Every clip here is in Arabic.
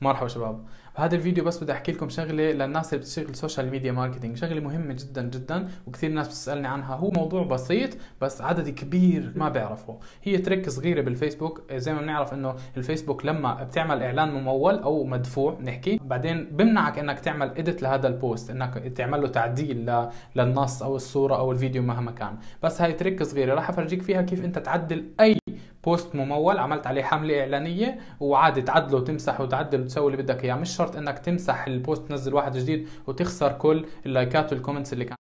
مرحبا شباب بهذا الفيديو بس بدي احكي لكم شغله للناس اللي بتشتغل سوشيال ميديا ماركتينج شغله مهمه جدا جدا وكثير ناس بتسالني عنها هو موضوع بسيط بس عدد كبير ما بيعرفه هي تريك صغيره بالفيسبوك زي ما بنعرف انه الفيسبوك لما بتعمل اعلان ممول او مدفوع نحكي بعدين بمنعك انك تعمل اديت لهذا البوست انك تعمل له تعديل للنص او الصوره او الفيديو مهما كان بس هاي تريك صغيره راح افرجيك فيها كيف انت تعدل اي بوست ممول عملت عليه حمله اعلانيه وعادي تعدله وتمسح وتعدل وتسوي اللي بدك اياه مش شرط انك تمسح البوست تنزل واحد جديد وتخسر كل اللايكات والكومنتس اللي كان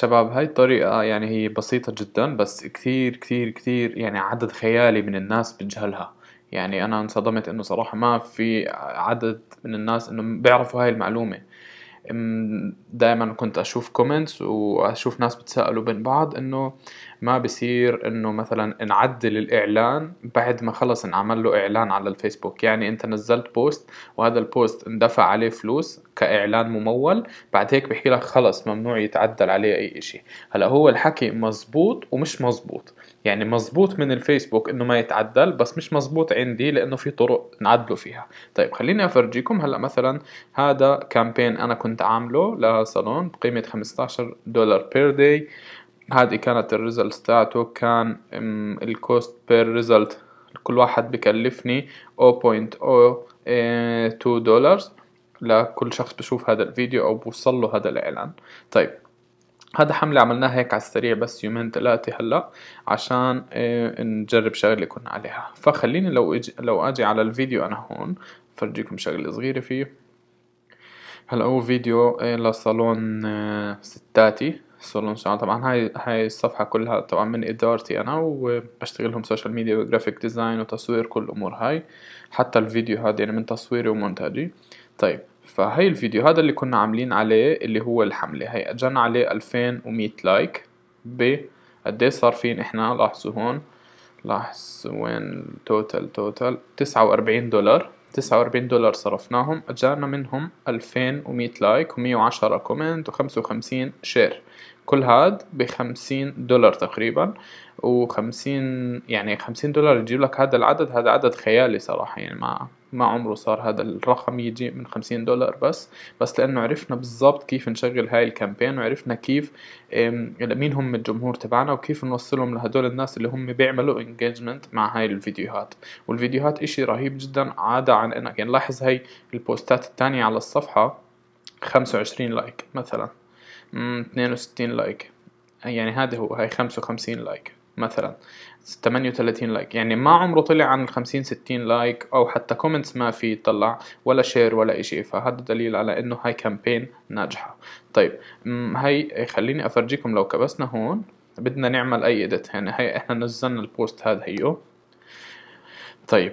شباب هاي الطريقة يعني هي بسيطة جدا بس كثير كثير كثير يعني عدد خيالي من الناس بتجهلها يعني انا انصدمت انه صراحة ما في عدد من الناس انه بيعرفوا هاي المعلومة دائما كنت اشوف كومنتس واشوف ناس بتسألوا بين بعض انه ما بصير انه مثلا نعدل الاعلان بعد ما خلص انعمل له اعلان على الفيسبوك يعني انت نزلت بوست وهذا البوست اندفع عليه فلوس كاعلان ممول بعد هيك بحكي لك خلص ممنوع يتعدل عليه اي شيء هلا هو الحكي مزبوط ومش مزبوط يعني مزبوط من الفيسبوك انه ما يتعدل بس مش مزبوط عندي لانه في طرق نعدله فيها طيب خليني افرجيكم هلا مثلا هذا كامبين انا كنت عامله لصالون بقيمه 15 دولار بير داي هذه كانت الريزلت تاعته كان الكوست بير ريزلت كل واحد بكلفني 0.02 دولار لكل شخص بشوف هذا الفيديو او بوصل له هذا الاعلان طيب هذا حملة عملناها هيك على السريع بس يومين ثلاثة هلا عشان إيه نجرب شغلة كنا عليها فخليني لو اجي لو اجي على الفيديو انا هون فرجيكم شغلة صغيرة فيه هلا هو فيديو إيه لصالون إيه ستاتي شاء الله طبعا هاي هاي الصفحة كلها طبعا من إدارتي أنا وبشتغل لهم سوشيال ميديا وجرافيك ديزاين وتصوير كل الأمور هاي حتى الفيديو هذا يعني من تصويري ومونتاجي طيب فهي الفيديو هذا اللي كنا عاملين عليه اللي هو الحملة هي أجانا عليه ألفين ومية لايك ب قد إيه صار فين إحنا لاحظوا هون لاحظوا وين توتال توتال تسعة وأربعين دولار تسعة وأربعين دولار صرفناهم أجانا منهم ألفين ومية لايك ومية وعشرة كومنت وخمسة وخمسين شير كل هاد بخمسين دولار تقريبا وخمسين يعني خمسين دولار يجيب لك هذا العدد هذا عدد خيالي صراحة يعني ما ما عمره صار هذا الرقم يجي من خمسين دولار بس بس لأنه عرفنا بالضبط كيف نشغل هاي الكامبين وعرفنا كيف مين هم الجمهور تبعنا وكيف نوصلهم لهدول الناس اللي هم بيعملوا انجيجمنت مع هاي الفيديوهات والفيديوهات اشي رهيب جدا عادة عن انك يعني لاحظ هاي البوستات التانية على الصفحة خمسة وعشرين لايك مثلا اثنين وستين لايك يعني هذا هو هاي خمسة وخمسين لايك مثلا 38 لايك يعني ما عمره طلع عن ال 50 60 لايك او حتى كومنتس ما في طلع ولا شير ولا اشي فهذا دليل على انه هاي كامبين ناجحه طيب هاي خليني افرجيكم لو كبسنا هون بدنا نعمل اي اديت يعني هاي احنا نزلنا البوست هذا هيو طيب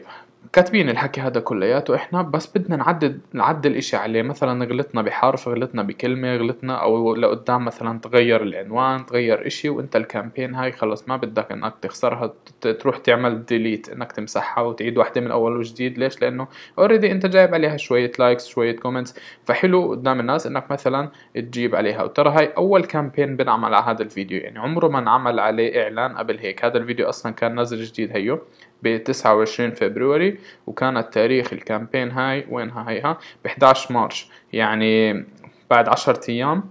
كاتبين الحكي هذا كلياته احنا بس بدنا نعدل نعدل اشي عليه مثلا غلطنا بحرف غلطنا بكلمة غلطنا او لقدام مثلا تغير العنوان تغير اشي وانت الكامبين هاي خلص ما بدك انك تخسرها تروح تعمل ديليت انك تمسحها وتعيد واحدة من اول وجديد ليش لانه اوريدي انت جايب عليها شوية لايكس شوية كومنتس فحلو قدام الناس انك مثلا تجيب عليها وترى هاي اول كامبين بنعمل على هذا الفيديو يعني عمره ما انعمل عليه اعلان قبل هيك هذا الفيديو اصلا كان نازل جديد هيو ب 29 فبراير وكانت تاريخ الكامبين هاي وينها هيها ب 11 مارش يعني بعد 10 ايام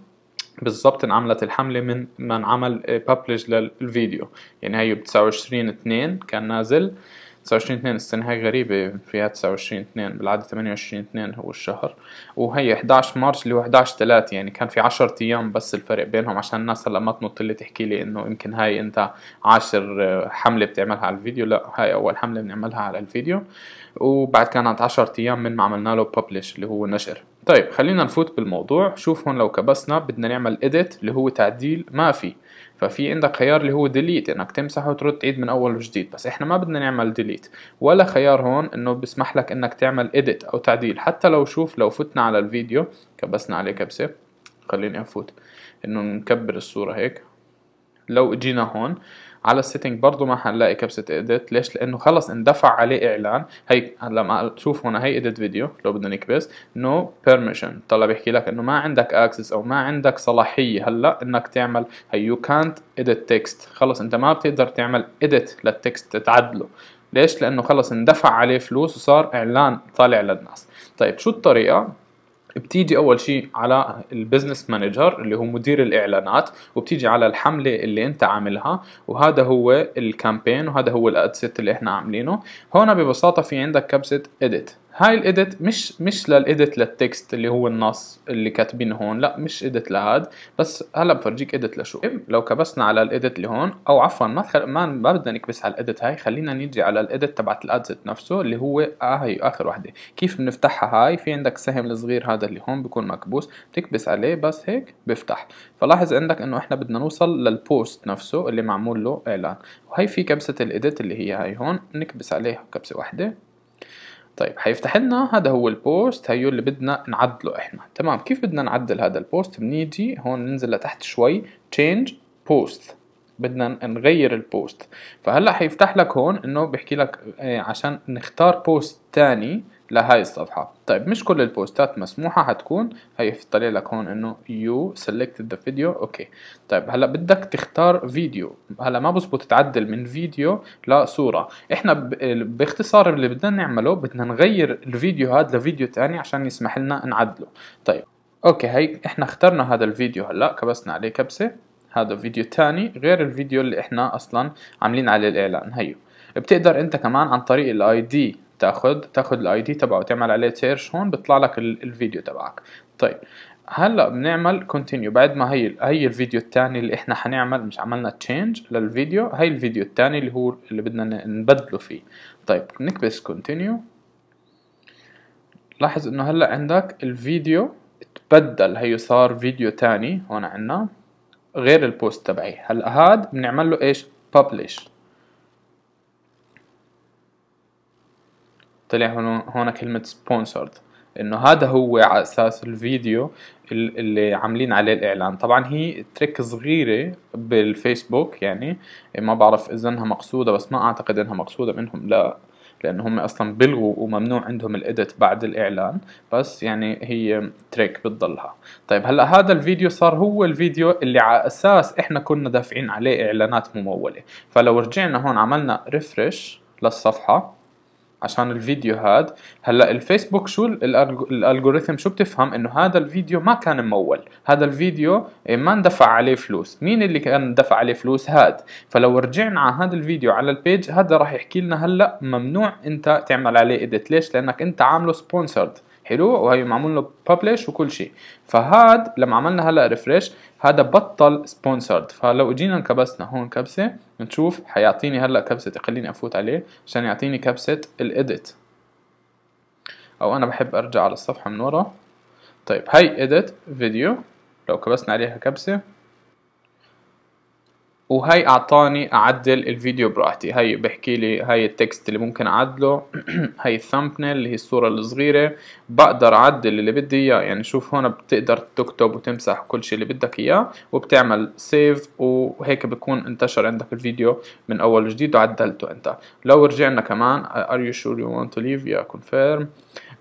بالضبط انعملت الحمله من ما انعمل بابلش للفيديو يعني هي ب 29 2 كان نازل 29 2 السنة هاي غريبة فيها 29 2 بالعادة 28 2 هو الشهر وهي 11 مارس اللي هو 11 3 يعني كان في 10 أيام بس الفرق بينهم عشان الناس هلا ما تنط اللي تحكي لي إنه يمكن هاي أنت عاشر آه، حملة بتعملها على الفيديو لا هاي أول حملة بنعملها على الفيديو وبعد كانت 10 أيام من ما عملنا له ببلش اللي هو نشر طيب خلينا نفوت بالموضوع شوف هون لو كبسنا بدنا نعمل edit اللي هو تعديل ما في ففي عندك خيار اللي هو delete انك تمسحه وترد تعيد من اول وجديد بس احنا ما بدنا نعمل delete ولا خيار هون انه بسمح لك انك تعمل edit او تعديل حتى لو شوف لو فتنا على الفيديو كبسنا عليه كبسة خليني افوت انه نكبر الصورة هيك لو اجينا هون على السيتنج برضه ما حنلاقي كبسه ايديت ليش لانه خلص اندفع عليه اعلان هي لما شوف هنا هي ايديت فيديو لو بدنا نكبس نو بيرميشن طلع بيحكي لك انه ما عندك اكسس او ما عندك صلاحيه هلا انك تعمل هي يو كانت ايديت تكست خلص انت ما بتقدر تعمل ايديت للتكست تعدله ليش لانه خلص اندفع عليه فلوس وصار اعلان طالع للناس طيب شو الطريقه بتيجي اول شيء على البزنس مانجر اللي هو مدير الاعلانات وبتيجي على الحمله اللي انت عاملها وهذا هو الكامبين وهذا هو الادست اللي احنا عاملينه هون ببساطه في عندك كبسه اديت هاي الايديت مش مش للايديت للتكست اللي هو النص اللي كاتبين هون لا مش ايديت لهاد بس هلا بفرجيك ايديت لشو لو كبسنا على الايديت اللي هون او عفوا ما خل... ما ما بدنا نكبس على الايديت هاي خلينا نيجي على الايديت تبعت الادزت نفسه اللي هو آه هاي اخر وحده كيف بنفتحها هاي في عندك سهم الصغير هذا اللي هون بيكون مكبوس بتكبس عليه بس هيك بيفتح فلاحظ عندك انه احنا بدنا نوصل للبوست نفسه اللي معمول له اعلان وهي في كبسه الايديت اللي هي هاي هون نكبس عليها كبسه واحده طيب حيفتح لنا هذا هو البوست هيو اللي بدنا نعدله احنا تمام كيف بدنا نعدل هذا البوست بنيجي هون ننزل لتحت شوي change post بدنا نغير البوست فهلا حيفتح لك هون انه بيحكي لك آه، عشان نختار بوست ثاني لهاي الصفحة طيب مش كل البوستات مسموحة حتكون هي في طلع لك هون انه you selected the video اوكي طيب هلا بدك تختار فيديو هلا ما بزبط تعدل من فيديو لصورة احنا باختصار اللي بدنا نعمله بدنا نغير الفيديو هذا لفيديو تاني عشان يسمح لنا نعدله طيب اوكي هي احنا اخترنا هذا الفيديو هلا كبسنا عليه كبسة هذا فيديو تاني غير الفيديو اللي احنا اصلا عاملين عليه الاعلان هيو بتقدر انت كمان عن طريق الاي دي تاخذ تاخذ الاي دي تبعه وتعمل عليه سيرش هون بيطلع لك الفيديو تبعك طيب هلا بنعمل كونتينيو بعد ما هي هي الفيديو الثاني اللي احنا حنعمل مش عملنا تشينج للفيديو هي الفيديو الثاني اللي هو اللي بدنا نبدله فيه طيب نكبس كونتينيو لاحظ انه هلا عندك الفيديو تبدل هيو صار فيديو ثاني هون عنا غير البوست تبعي هلا هاد بنعمل له ايش publish طلع هون كلمة سبونسرد انه هذا هو على اساس الفيديو اللي عاملين عليه الاعلان طبعا هي تريك صغيره بالفيسبوك يعني ما بعرف اذا انها مقصوده بس ما اعتقد انها مقصوده منهم لا لان هم اصلا بلغوا وممنوع عندهم الادت بعد الاعلان بس يعني هي تريك بتضلها طيب هلا هذا الفيديو صار هو الفيديو اللي على اساس احنا كنا دافعين عليه اعلانات مموله فلو رجعنا هون عملنا ريفرش للصفحه عشان الفيديو هاد هلا الفيسبوك شو الالغوريثم شو بتفهم انه هذا الفيديو ما كان ممول هذا الفيديو إيه، ما اندفع عليه فلوس مين اللي كان دفع عليه فلوس هاد فلو رجعنا على هذا الفيديو على البيج هذا راح يحكي لنا هلا ممنوع انت تعمل عليه اديت ليش لانك انت عامله سبونسرد حلو وهي معمول له ببلش وكل شيء فهاد لما عملنا هلا ريفرش هذا بطل سبونسرد فلو اجينا انكبسنا هون كبسه بنشوف حيعطيني هلا كبسه خليني افوت عليه عشان يعطيني كبسه الاديت او انا بحب ارجع على الصفحه من ورا طيب هاي اديت فيديو لو كبسنا عليها كبسه وهي اعطاني اعدل الفيديو براحتي هي بحكي لي هي التكست اللي ممكن اعدله هي الثامبنيل اللي هي الصوره الصغيره بقدر اعدل اللي بدي اياه يعني شوف هون بتقدر تكتب وتمسح كل شيء اللي بدك اياه وبتعمل سيف وهيك بكون انتشر عندك الفيديو من اول وجديد وعدلته انت لو رجعنا كمان ار يو شور يو want تو ليف يا كونفيرم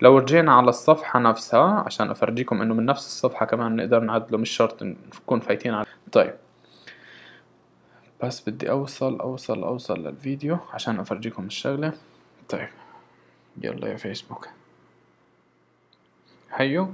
لو رجعنا على الصفحة نفسها عشان أفرجيكم إنه من نفس الصفحة كمان نقدر نعدله مش شرط نكون فايتين على طيب بس بدي اوصل اوصل اوصل للفيديو عشان افرجيكم الشغلة طيب يلا يا فيسبوك هيو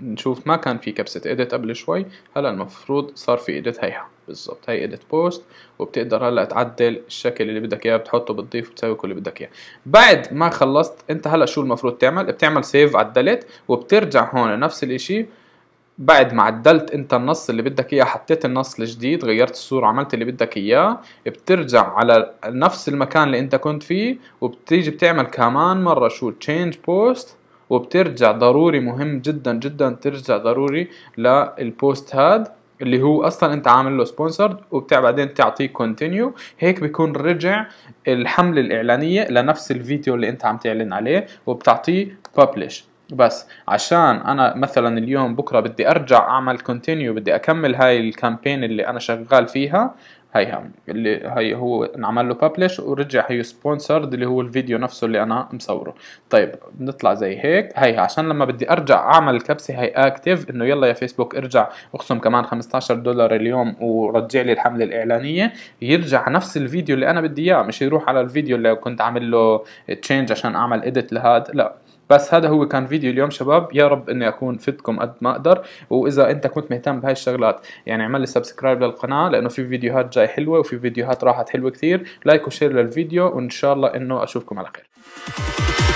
نشوف ما كان في كبسة ايديت قبل شوي هلا المفروض صار في ايديت هيها بالضبط هي ايديت بوست وبتقدر هلا تعدل الشكل اللي بدك اياه بتحطه بتضيف وتسوي كل اللي بدك اياه بعد ما خلصت انت هلا شو المفروض تعمل بتعمل سيف عدلت وبترجع هون نفس الاشي بعد ما عدلت انت النص اللي بدك اياه حطيت النص الجديد غيرت الصورة عملت اللي بدك اياه بترجع على نفس المكان اللي انت كنت فيه وبتيجي بتعمل كمان مرة شو change post وبترجع ضروري مهم جدا جدا ترجع ضروري للبوست هاد اللي هو اصلا انت عامل له سبونسرد وبعدين تعطيه كونتينيو هيك بيكون رجع الحمله الاعلانيه لنفس الفيديو اللي انت عم تعلن عليه وبتعطيه ببلش بس عشان انا مثلا اليوم بكره بدي ارجع اعمل كونتينيو بدي اكمل هاي الكامبين اللي انا شغال فيها هي اللي هي هو انعمل له ببلش ورجع هي سبونسرد اللي هو الفيديو نفسه اللي انا مصوره طيب نطلع زي هيك هاي عشان لما بدي ارجع اعمل الكبسه هي اكتف انه يلا يا فيسبوك ارجع اخصم كمان 15 دولار اليوم ورجع لي الحمله الاعلانيه يرجع نفس الفيديو اللي انا بدي اياه مش يروح على الفيديو اللي كنت عامل له تشينج عشان اعمل اديت لهذا لا بس هذا هو كان فيديو اليوم شباب يا رب اني اكون فدتكم قد ما اقدر واذا انت كنت مهتم بهاي الشغلات يعني اعمل لي سبسكرايب للقناه لانه في فيديوهات جاي حلوه وفي فيديوهات راحت حلوه كثير لايك وشير للفيديو وان شاء الله انه اشوفكم على خير